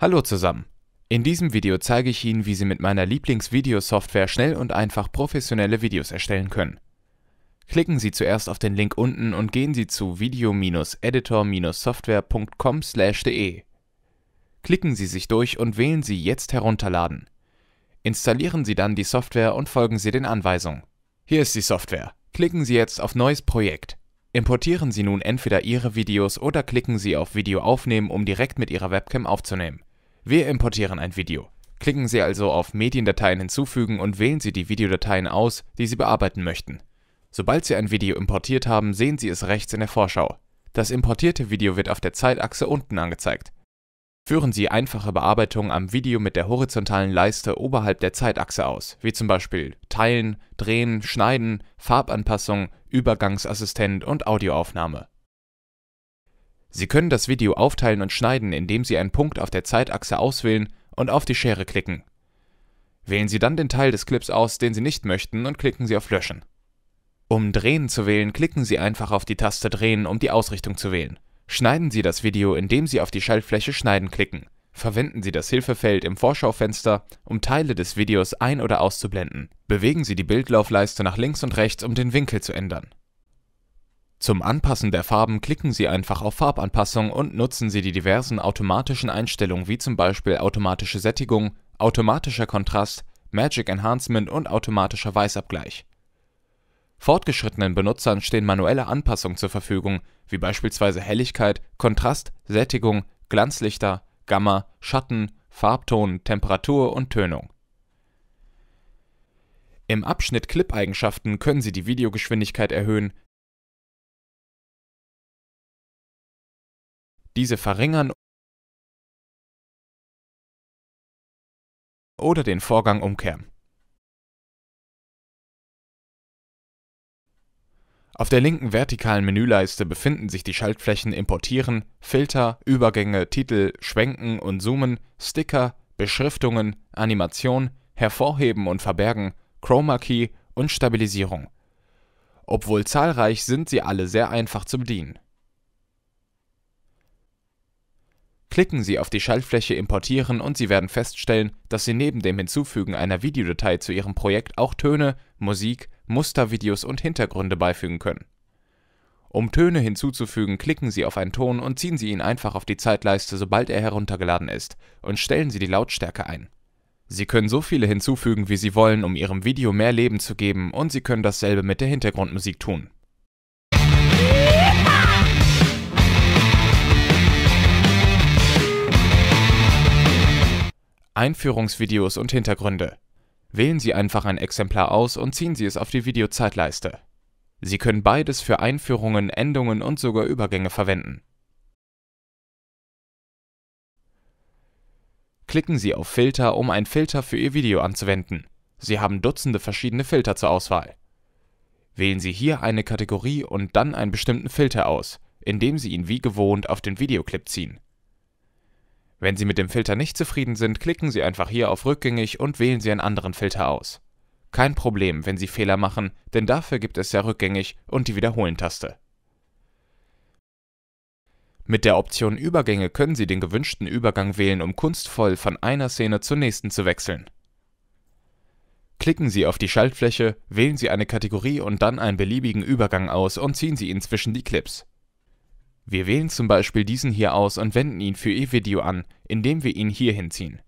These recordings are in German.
Hallo zusammen! In diesem Video zeige ich Ihnen, wie Sie mit meiner Lieblingsvideosoftware schnell und einfach professionelle Videos erstellen können. Klicken Sie zuerst auf den Link unten und gehen Sie zu video-editor-software.com/de. Klicken Sie sich durch und wählen Sie Jetzt herunterladen. Installieren Sie dann die Software und folgen Sie den Anweisungen. Hier ist die Software. Klicken Sie jetzt auf Neues Projekt. Importieren Sie nun entweder Ihre Videos oder klicken Sie auf Video aufnehmen, um direkt mit Ihrer Webcam aufzunehmen. Wir importieren ein Video. Klicken Sie also auf Mediendateien hinzufügen und wählen Sie die Videodateien aus, die Sie bearbeiten möchten. Sobald Sie ein Video importiert haben, sehen Sie es rechts in der Vorschau. Das importierte Video wird auf der Zeitachse unten angezeigt. Führen Sie einfache Bearbeitungen am Video mit der horizontalen Leiste oberhalb der Zeitachse aus, wie zum Beispiel Teilen, Drehen, Schneiden, Farbanpassung, Übergangsassistent und Audioaufnahme. Sie können das Video aufteilen und schneiden, indem Sie einen Punkt auf der Zeitachse auswählen und auf die Schere klicken. Wählen Sie dann den Teil des Clips aus, den Sie nicht möchten, und klicken Sie auf Löschen. Um Drehen zu wählen, klicken Sie einfach auf die Taste Drehen, um die Ausrichtung zu wählen. Schneiden Sie das Video, indem Sie auf die Schaltfläche Schneiden klicken. Verwenden Sie das Hilfefeld im Vorschaufenster, um Teile des Videos ein- oder auszublenden. Bewegen Sie die Bildlaufleiste nach links und rechts, um den Winkel zu ändern. Zum Anpassen der Farben klicken Sie einfach auf Farbanpassung und nutzen Sie die diversen automatischen Einstellungen wie zum Beispiel automatische Sättigung, automatischer Kontrast, Magic Enhancement und automatischer Weißabgleich. Fortgeschrittenen Benutzern stehen manuelle Anpassungen zur Verfügung, wie beispielsweise Helligkeit, Kontrast, Sättigung, Glanzlichter, Gamma, Schatten, Farbton, Temperatur und Tönung. Im Abschnitt Clip-Eigenschaften können Sie die Videogeschwindigkeit erhöhen, Diese verringern oder den Vorgang umkehren. Auf der linken vertikalen Menüleiste befinden sich die Schaltflächen Importieren, Filter, Übergänge, Titel, Schwenken und Zoomen, Sticker, Beschriftungen, Animation, Hervorheben und Verbergen, Chroma Key und Stabilisierung. Obwohl zahlreich, sind sie alle sehr einfach zu bedienen Klicken Sie auf die Schaltfläche Importieren und Sie werden feststellen, dass Sie neben dem Hinzufügen einer Videodatei zu Ihrem Projekt auch Töne, Musik, Mustervideos und Hintergründe beifügen können. Um Töne hinzuzufügen, klicken Sie auf einen Ton und ziehen Sie ihn einfach auf die Zeitleiste, sobald er heruntergeladen ist, und stellen Sie die Lautstärke ein. Sie können so viele hinzufügen, wie Sie wollen, um Ihrem Video mehr Leben zu geben, und Sie können dasselbe mit der Hintergrundmusik tun Einführungsvideos und Hintergründe. Wählen Sie einfach ein Exemplar aus und ziehen Sie es auf die Videozeitleiste. Sie können beides für Einführungen, Endungen und sogar Übergänge verwenden. Klicken Sie auf Filter, um einen Filter für Ihr Video anzuwenden. Sie haben Dutzende verschiedene Filter zur Auswahl. Wählen Sie hier eine Kategorie und dann einen bestimmten Filter aus, indem Sie ihn wie gewohnt auf den Videoclip ziehen wenn Sie mit dem Filter nicht zufrieden sind, klicken Sie einfach hier auf Rückgängig und wählen Sie einen anderen Filter aus. Kein Problem, wenn Sie Fehler machen, denn dafür gibt es ja Rückgängig und die Wiederholen-Taste. Mit der Option Übergänge können Sie den gewünschten Übergang wählen, um kunstvoll von einer Szene zur nächsten zu wechseln. Klicken Sie auf die Schaltfläche, wählen Sie eine Kategorie und dann einen beliebigen Übergang aus und ziehen Sie ihn zwischen die Clips. Wir wählen zum Beispiel diesen hier aus und wenden ihn für Ihr Video an, indem wir ihn hier hinziehen.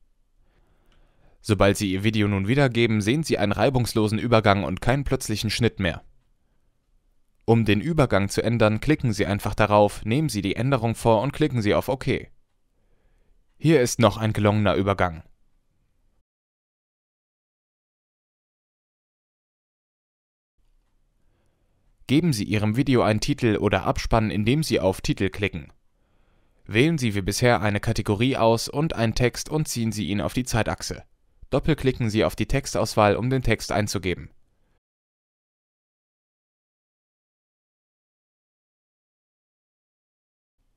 Sobald Sie Ihr Video nun wiedergeben, sehen Sie einen reibungslosen Übergang und keinen plötzlichen Schnitt mehr. Um den Übergang zu ändern, klicken Sie einfach darauf, nehmen Sie die Änderung vor und klicken Sie auf OK. Hier ist noch ein gelungener Übergang. Geben Sie Ihrem Video einen Titel oder Abspann, indem Sie auf Titel klicken. Wählen Sie wie bisher eine Kategorie aus und einen Text und ziehen Sie ihn auf die Zeitachse. Doppelklicken Sie auf die Textauswahl, um den Text einzugeben.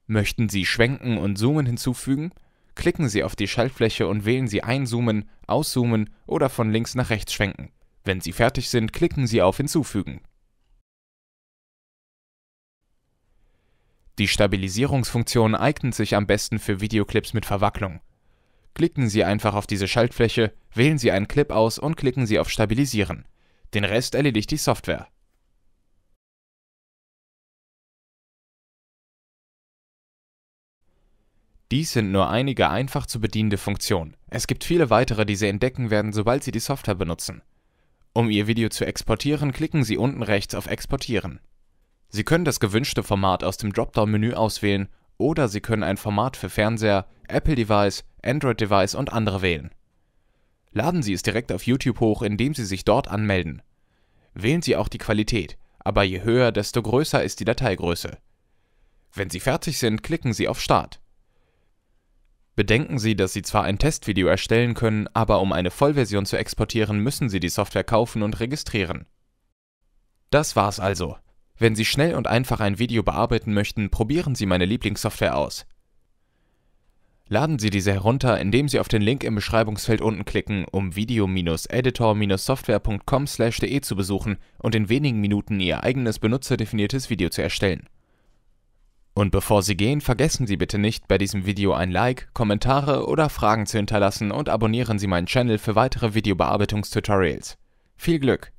Möchten Sie Schwenken und Zoomen hinzufügen? Klicken Sie auf die Schaltfläche und wählen Sie Einzoomen, Auszoomen oder von links nach rechts schwenken. Wenn Sie fertig sind, klicken Sie auf Hinzufügen. Die Stabilisierungsfunktion eignet sich am besten für Videoclips mit Verwacklung. Klicken Sie einfach auf diese Schaltfläche, wählen Sie einen Clip aus und klicken Sie auf Stabilisieren. Den Rest erledigt die Software. Dies sind nur einige einfach zu bedienende Funktionen. Es gibt viele weitere, die Sie entdecken werden, sobald Sie die Software benutzen. Um Ihr Video zu exportieren, klicken Sie unten rechts auf Exportieren Sie können das gewünschte Format aus dem Dropdown-Menü auswählen oder Sie können ein Format für Fernseher, Apple-Device, Android-Device und andere wählen. Laden Sie es direkt auf YouTube hoch, indem Sie sich dort anmelden. Wählen Sie auch die Qualität, aber je höher, desto größer ist die Dateigröße. Wenn Sie fertig sind, klicken Sie auf Start. Bedenken Sie, dass Sie zwar ein Testvideo erstellen können, aber um eine Vollversion zu exportieren, müssen Sie die Software kaufen und registrieren. Das war's also. Wenn Sie schnell und einfach ein Video bearbeiten möchten, probieren Sie meine Lieblingssoftware aus. Laden Sie diese herunter, indem Sie auf den Link im Beschreibungsfeld unten klicken, um video-editor-software.com/de zu besuchen und in wenigen Minuten Ihr eigenes benutzerdefiniertes Video zu erstellen. Und bevor Sie gehen, vergessen Sie bitte nicht, bei diesem Video ein Like, Kommentare oder Fragen zu hinterlassen und abonnieren Sie meinen Channel für weitere Videobearbeitungstutorials. Viel Glück!